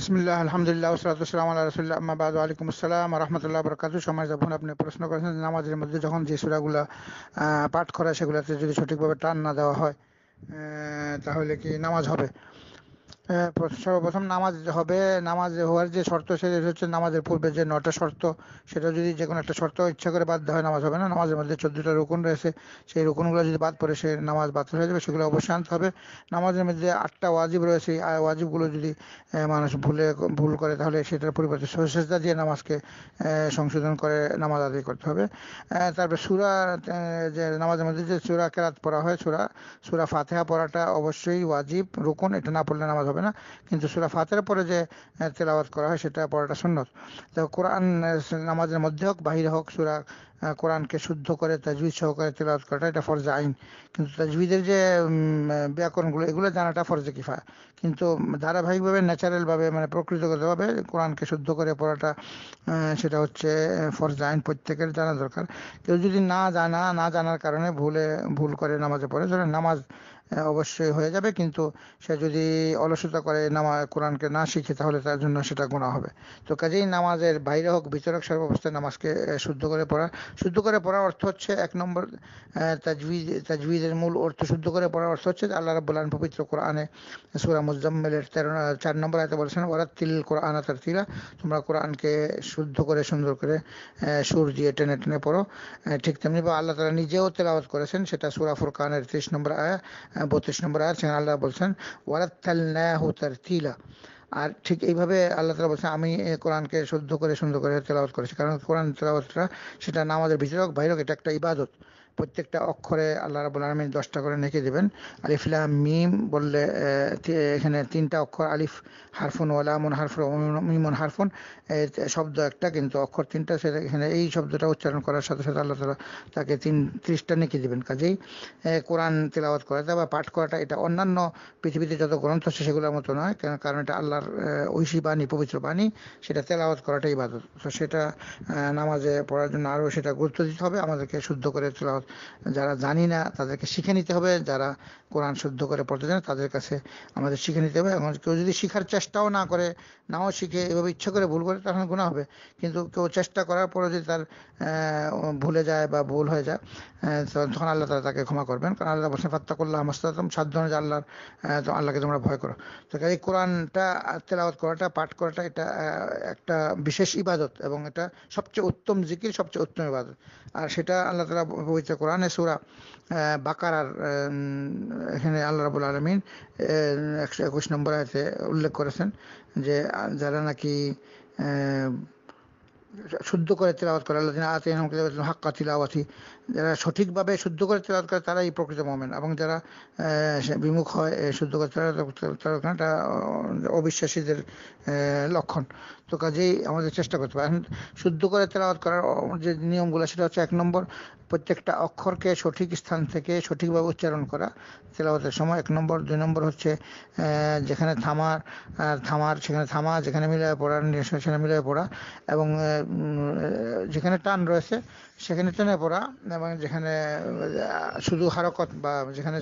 বিসমিল্লাহ আলহামদুলিল্লাহ ওসরাতাম আল্লাহ রসুল্লাহ আহমাবাদ আলাইকুম আসসালাম রহমতুল্লাহ বরকাত সময় যখন আপনি প্রশ্ন করেছেন নামাজের মধ্যে যখন যে সুরাগুলো পাঠ করা সেগুলাতে যদি সঠিকভাবে টান না দেওয়া হয় তাহলে কি নামাজ হবে সর্বপ্রথম নামাজ হবে নামাজ হওয়ার যে শর্ত সেটা হচ্ছে নামাজের পূর্বে যে নটা শর্ত সেটা যদি যে কোনো একটা শর্ত ইচ্ছা করে বাদ হয় নামাজ হবে না নামাজের মধ্যে চোদ্দটা রুকুন রয়েছে সেই রুকুনগুলো যদি বাদ পড়ে সে নামাজ বাতিল হয়ে যাবে সেগুলো অবশ্যই আনতে হবে নামাজের মধ্যে আটটা ওয়াজিব রয়েছে আর ওয়াজিবগুলো যদি মানুষ ভুলে ভুল করে তাহলে সেটার পরিবর্তে সহসেজদা দিয়ে নামাজকে সংশোধন করে নামাজ আদায় করতে হবে তারপরে সুরা যে নামাজের মধ্যে যে সুরা কেরাত পড়া হয় সুরা সুরা ফাতেহা পড়াটা অবশ্যই ওয়াজিব রুকুন এটা না পড়লে নামাজ হবে হবে না কিন্তু সুরা ফাতের পরে যে তেলাওয়াত করা হয় সেটা পড়াটা সুন্নত তো কোরআন নামাজের মধ্যে হোক বাহিরে হোক সুরা কোরআনকে শুদ্ধ করে তাজবিদ সহকারে তেলাওয়াত করাটা এটা ফরজে আইন কিন্তু তাজবিদের যে ব্যাকরণগুলো এগুলো জানাটা ফরজে কিফায় কিন্তু ধারাবাহিকভাবে ন্যাচারালভাবে মানে প্রকৃতিগতভাবে কোরআনকে শুদ্ধ করে পড়াটা সেটা হচ্ছে ফরজে আইন প্রত্যেকের জানা দরকার কেউ যদি না জানা না জানার কারণে ভুলে ভুল করে নামাজে পড়ে ধরেন নামাজ হ্যাঁ, অবশ্যই হয়ে যাবে কিন্তু সে যদি অলসতা করে নামা কোরআনকে না শিখে তাহলে তার জন্য সেটা গোনা হবে তো কাজেই নামাজের বাইরে হোক ভিতরে হোক সর্বাবস্থায় নামাজকে শুদ্ধ করে পড়া শুদ্ধ করে পড়ার অর্থ হচ্ছে এক নম্বর তাজবিজ তাজবিজের মূল অর্থ শুদ্ধ করে পড়ার অর্থ হচ্ছে আল্লাহ রাবুল পবিত্র কোরআনে সুরা মুজাম্মেলের তেরো চার নম্বর আয়তে বলেছেন ওরা তিল কোরআন তার তিলা তোমরা কোরআনকে শুদ্ধ করে সুন্দর করে সুর দিয়ে টেনে টেনে পড়ো ঠিক তেমনি বা আল্লাহ তালা নিজেও তেলাওয়াত করেছেন সেটা সুরা ফুরকানের ত্রিশ নম্বর আয়া হ্যাঁ, বত্রিশ নম্বর আর সেখানে আল্লাহ বলছেন ওয়ারাত্তাল্লাহ তারতিলা আর ঠিক এইভাবে আল্লাহ তালা বলছেন আমি কোরআনকে শুদ্ধ করে সুন্দর করে তেলাওয়াত করেছি কারণ কোরআন তেলাওয়াতটা সেটা নামাজের ভিতরে হোক বাইরে হোক এটা একটা ইবাদত প্রত্যেকটা অক্ষরে আল্লাহ রাবুল আলমিন দশটা করে নেকি দেবেন আলিফলা মিম বললে এখানে তিনটা অক্ষর আলিফ হারফুন ওয়ালামুন হারফুন মিমুন হারফুন শব্দ একটা কিন্তু অক্ষর তিনটা এখানে এই শব্দটা উচ্চারণ করার সাথে সাথে আল্লাহ তালা তাকে তিন ত্রিশটা নেকি দেবেন কাজেই কোরআন তেলাওয়াত করাটা বা পাঠ করাটা এটা অন্যান্য পৃথিবীতে যত গ্রন্থ আছে সেগুলোর মতো নয় কারণ এটা আল্লাহর ঐশী বাণী পবিত্র বাণী সেটা তেলাওয়াত করাটাই বাদত তো সেটা নামাজে পড়ার জন্য আরও সেটা গুরুত্ব দিতে হবে আমাদেরকে শুদ্ধ করে তেলাওয়াত যারা জানি না তাদেরকে শিখে নিতে হবে যারা কোরআন শুদ্ধ করে পড়তে জানে তাদের কাছে আমাদের শিখে নিতে হবে এবং কেউ যদি শিখার চেষ্টাও না করে নাও শিখে এভাবে ইচ্ছা করে ভুল করে তখন গুণা হবে কিন্তু কেউ চেষ্টা করার পরে যদি তার ভুলে যায় বা ভুল হয়ে যায় তখন আল্লাহ তালা তাকে ক্ষমা করবেন কারণ আল্লাহ বলছেন ফাত্তাকুল্লাহ আমাস্তাতম সাধ্য যে আল্লাহর তো আল্লাহকে তোমরা ভয় করো তো এই কোরআনটা তেলাওয়াত করাটা পাঠ করাটা এটা একটা বিশেষ ইবাদত এবং এটা সবচেয়ে উত্তম জিকির সবচেয়ে উত্তম ইবাদত আর সেটা আল্লাহ তালা পবিত্র কোরআনে সুরা বাকারার এখানে আল্লাহ রাবুল আলমিন একশো একুশ নম্বর আয়তে উল্লেখ করেছেন যে যারা নাকি শুদ্ধ করে তেলাওয়াত করে আল্লাহ আতিন হাক্কা তিলাওয়াতি যারা সঠিকভাবে শুদ্ধ করে তেলাওয়াত করে তারাই প্রকৃত মোমেন এবং যারা বিমুখ হয় শুদ্ধ করে তেলাওয়াত এটা অবিশ্বাসীদের লক্ষণ তো কাজেই আমাদের চেষ্টা করতে এখন শুদ্ধ করে তেলাওয়াত করার যে নিয়মগুলো সেটা হচ্ছে এক নম্বর প্রত্যেকটা অক্ষরকে সঠিক স্থান থেকে সঠিকভাবে উচ্চারণ করা তেলাওয়াতের সময় এক নম্বর দুই নম্বর হচ্ছে যেখানে থামার থামার সেখানে থামা যেখানে মিলায় পড়া সেখানে মিলায় পড়া এবং যেখানে টান রয়েছে সেখানে টেনে পড়া এবং যেখানে শুধু হারকত বা যেখানে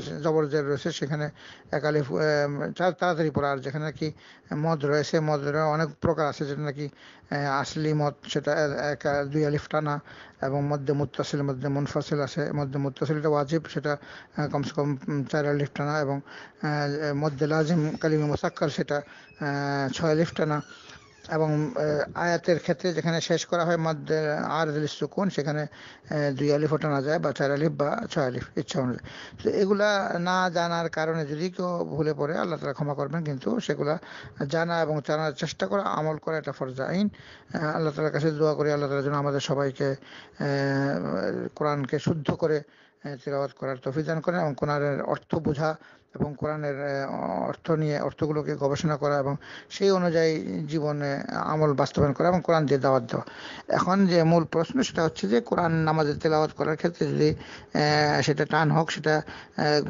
জের রয়েছে সেখানে একালে তাড়াতাড়ি পড়া আর যেখানে নাকি মদ রয়েছে মদ অনেক প্রকার আছে যেটা নাকি আসলি মদ সেটা একা দুই আলিফ টানা এবং মধ্যে মুত্তাসিল মধ্যে মুনফাসিল আছে মধ্যে মুত্তাসিলটা ওয়াজিব সেটা কমসে কম চার আলিফ টানা এবং মধ্যে লাজিম কালিমে মোসাক্কার সেটা ছয় আলিফ টানা এবং আয়াতের ক্ষেত্রে যেখানে শেষ করা হয় মধ্য আর আলিফ সুকুন সেখানে দুই আলিফ ওঠানো যায় বা চার আলিফ বা ছয় আলিফ ইচ্ছা অনুযায়ী তো এগুলা না জানার কারণে যদি কেউ ভুলে পড়ে আল্লাহ তালা ক্ষমা করবেন কিন্তু সেগুলা জানা এবং জানার চেষ্টা করা আমল করা এটা ফরজা আইন আল্লাহ তালার কাছে দোয়া করি আল্লাহ তালার জন্য আমাদের সবাইকে কোরআনকে শুদ্ধ করে তেলাওয়াত করার তফিদান করেন এবং কোরআনের অর্থ বোঝা এবং কোরআনের অর্থ নিয়ে অর্থগুলোকে গবেষণা করা এবং সেই অনুযায়ী জীবনে আমল বাস্তবায়ন করা এবং কোরআন দিয়ে দাওয়াত দেওয়া এখন যে মূল প্রশ্ন সেটা হচ্ছে যে কোরআন নামাজের তেলাওয়াত করার ক্ষেত্রে যদি সেটা টান হোক সেটা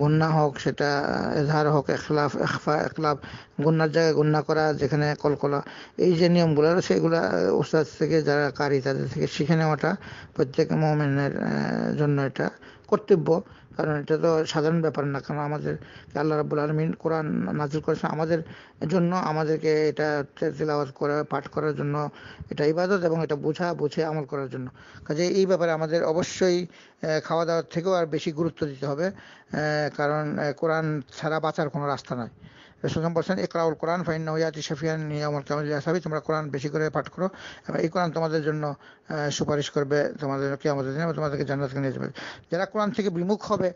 গুন্না হোক সেটা এজহার হোক এখলাফ এখফা এখলাফ গুন্নার জায়গায় গুন্না করা যেখানে কলকলা এই যে নিয়মগুলো রয়েছে এগুলো ওস্তাদ থেকে যারা কারি তাদের থেকে শিখে নেওয়াটা প্রত্যেক মোমেনের জন্য এটা কর্তব্য কারণ এটা তো সাধারণ ব্যাপার না কারণ আমাদের আল্লাহ রাবুল আলমিন কোরআন নাজিল করেছেন আমাদের জন্য আমাদেরকে এটা তেলাওয়াত করা পাঠ করার জন্য এটা ইবাদত এবং এটা বোঝা বুঝে আমল করার জন্য কাজে এই ব্যাপারে আমাদের অবশ্যই খাওয়া দাওয়ার থেকেও আর বেশি গুরুত্ব দিতে হবে কারণ কোরআন ছাড়া বাঁচার কোনো রাস্তা নয় রসুলাম বলছেন ইকরাউল কোরআন ফাইন্না ইয়াতি শফিয়ান নিয়ামল কামাল ইয়াসাবি তোমরা কোরআন বেশি করে পাঠ করো এবং এই কোরআন তোমাদের জন্য সুপারিশ করবে তোমাদের কেয়ামতের দিনে তোমাদেরকে জান্নাতকে নিয়ে যাবে যারা কোরআন থেকে বিমুখ হবে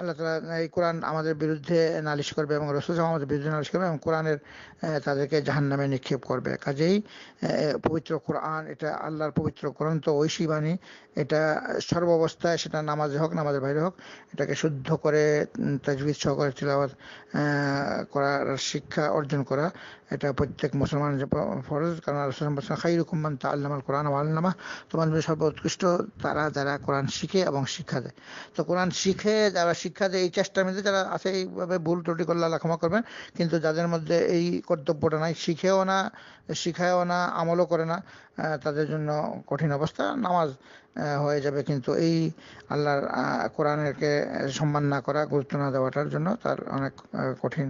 আল্লাহ তালা এই কোরআন আমাদের বিরুদ্ধে নালিশ করবে এবং রসুল আমাদের বিরুদ্ধে নালিশ করবে এবং কোরআনের তাদেরকে জাহান নামে নিক্ষেপ করবে কাজেই পবিত্র কোরআন এটা আল্লাহর পবিত্র তো ঐশী বাণী এটা অবস্থায় সেটা নামাজে হোক নামাজের বাইরে হোক এটাকে শুদ্ধ করে তাজবিদ সহকারে তিলাবাত করার শিক্ষা অর্জন করা এটা প্রত্যেক মুসলমানের ফরজ কারণ রসুল খাই রুকুমান তা আল্লামাল কোরআন আল্লামা তোমার সর্বোৎকৃষ্ট তারা যারা কোরআন শিখে এবং শিক্ষা দেয় তো কোরআন শিখে যারা যে এই চেষ্টার মধ্যে যারা আছে এইভাবে ভুল ত্রুটি করলে আল্লাহ ক্ষমা করবেন কিন্তু যাদের মধ্যে এই কর্তব্যটা নাই শিখেও না শিখায়ও না আমলও করে না তাদের জন্য কঠিন অবস্থা নামাজ হয়ে যাবে কিন্তু এই আল্লাহর কোরআনকে সম্মান না করা গুরুত্ব না দেওয়াটার জন্য তার অনেক কঠিন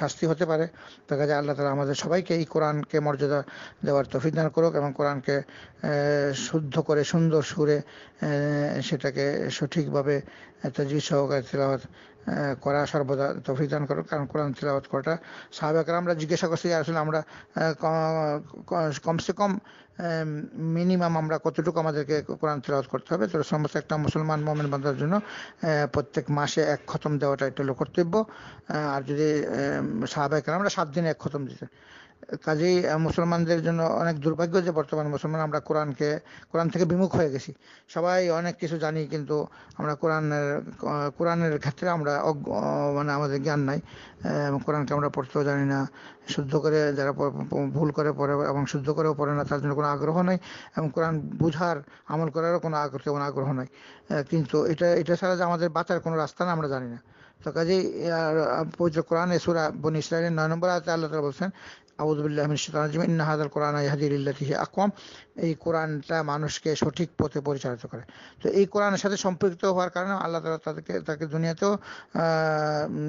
শাস্তি হতে পারে তো কাজে আল্লাহ তালা আমাদের সবাইকে এই কোরআনকে মর্যাদা দেওয়ার তফিক দান করুক এবং কোরআনকে শুদ্ধ করে সুন্দর সুরে সেটাকে সঠিকভাবে তজি সহকারে তেলাওয়াত করা সর্বদা তফিক দান করো কারণ কোরআন তিলাবাত করাটা সাহাবাকরা আমরা জিজ্ঞাসা করছি আসলে আমরা কমসে কম মিনিমাম আমরা কতটুকু আমাদেরকে কোরআন তিলাবাত করতে হবে তো সমস্ত একটা মুসলমান মোমেন বান্ধার জন্য প্রত্যেক মাসে এক খতম দেওয়াটা একটা হলো কর্তব্য আর যদি সাহাবাকরা আমরা সাত দিনে এক খতম দিতে কাজেই মুসলমানদের জন্য অনেক দুর্ভাগ্য যে বর্তমান মুসলমান আমরা কোরআনকে কোরআন থেকে বিমুখ হয়ে গেছি সবাই অনেক কিছু জানি কিন্তু আমরা কোরআনের কোরআনের ক্ষেত্রে আমরা মানে আমাদের জ্ঞান নাই কোরআনকে আমরা পড়তেও জানি না শুদ্ধ করে যারা ভুল করে পড়ে এবং শুদ্ধ করেও পড়ে না তার জন্য কোনো আগ্রহ নাই এবং কোরআন বুঝার আমল করারও কোনো আগ্রহ কোনো আগ্রহ নাই কিন্তু এটা এটা ছাড়া যে আমাদের বাঁচার কোনো রাস্তা না আমরা জানি না তো কাজেই পবিত্র কোরআন এসুরা বন ইসরায়েলের নয় নম্বর আয়তে আল্লাহ তালা বলছেন আউদুল্লাহ মিনশাতানজিমিন হাদাল কোরআন ইহাদি ইল্লাতিহি আকম এই কোরআনটা মানুষকে সঠিক পথে পরিচালিত করে তো এই কোরআনের সাথে সম্পৃক্ত হওয়ার কারণে আল্লাহ তালা তাদেরকে তাকে দুনিয়াতেও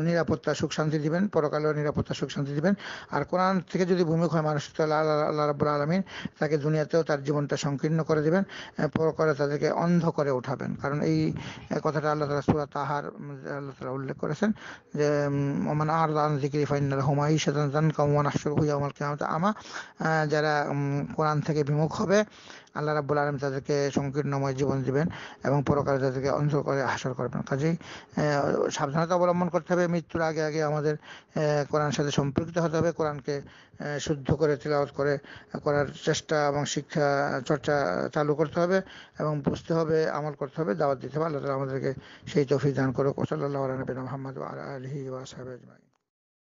নিরাপত্তা সুখ শান্তি দিবেন পরকালেও নিরাপত্তা সুখ শান্তি দিবেন আর কোরআন থেকে যদি ভূমিক হয় মানুষ তাহলে আল্লাহ আল্লাহ রাবুল আলমিন তাকে দুনিয়াতেও তার জীবনটা সংকীর্ণ করে দেবেন পরকালে তাদেরকে অন্ধ করে উঠাবেন কারণ এই কথাটা আল্লাহ তালা সুরা তাহার আল্লাহ তালা উল্লেখ করেছেন যে মান আর দান জিকির ফাইনাল হুমায়ু সাদান কামান আসর হুয়া আমল কেয়ামত আমা যারা কোরআন থেকে বিমুখ হবে আল্লাহ রাবুল আলম তাদেরকে সংকীর্ণময় জীবন দিবেন এবং পরকালে তাদেরকে অন্ধকারে করে হাসর করবেন কাজেই সাবধানতা অবলম্বন করতে হবে মৃত্যুর আগে আগে আমাদের কোরআন সাথে সম্পৃক্ত হতে হবে কোরআনকে শুদ্ধ করে তিলাওয়াত করে করার চেষ্টা এবং শিক্ষা চর্চা চালু করতে হবে এবং বুঝতে হবে আমল করতে হবে দাওয়াত দিতে হবে আল্লাহ তালা আমাদেরকে সেই তফিক দান করুক ওসল্লাহ নবীন মোহাম্মদ আলহি ওয়াসাহ আজমাই